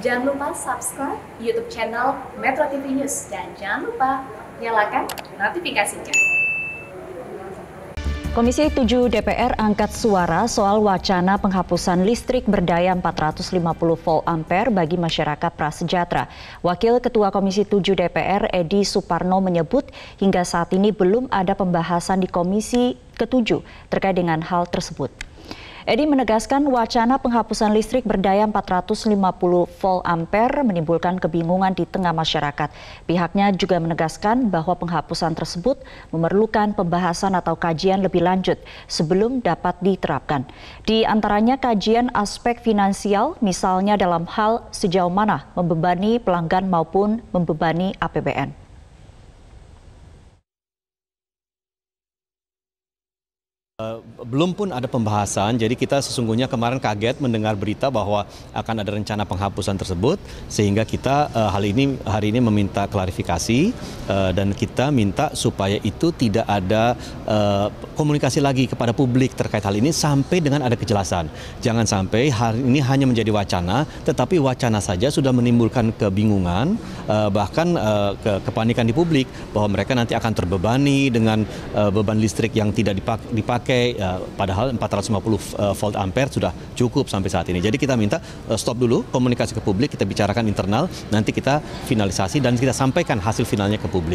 Jangan lupa subscribe YouTube channel Metro TV News dan jangan lupa nyalakan notifikasinya. Komisi 7 DPR angkat suara soal wacana penghapusan listrik berdaya 450 volt ampere bagi masyarakat prasejahtera. Wakil Ketua Komisi 7 DPR Edi Suparno menyebut hingga saat ini belum ada pembahasan di Komisi ke-7 terkait dengan hal tersebut. Edi menegaskan wacana penghapusan listrik berdaya 450 volt ampere menimbulkan kebingungan di tengah masyarakat. Pihaknya juga menegaskan bahwa penghapusan tersebut memerlukan pembahasan atau kajian lebih lanjut sebelum dapat diterapkan. Di antaranya kajian aspek finansial misalnya dalam hal sejauh mana membebani pelanggan maupun membebani APBN. Eh, belum pun ada pembahasan, jadi kita sesungguhnya kemarin kaget mendengar berita bahwa akan ada rencana penghapusan tersebut, sehingga kita eh, hal ini hari ini meminta klarifikasi eh, dan kita minta supaya itu tidak ada komunikasi lagi kepada publik terkait hal ini sampai dengan ada kejelasan. Jangan sampai hari ini hanya menjadi wacana, tetapi wacana saja sudah menimbulkan kebingungan bahkan kepanikan di publik bahwa mereka nanti akan terbebani dengan beban listrik yang tidak dipakai pakai ya, uh, padahal 450 eh, volt ampere sudah cukup sampai saat ini. Jadi kita minta eh, stop dulu komunikasi ke publik, kita bicarakan internal, nanti kita finalisasi dan kita sampaikan hasil finalnya ke publik.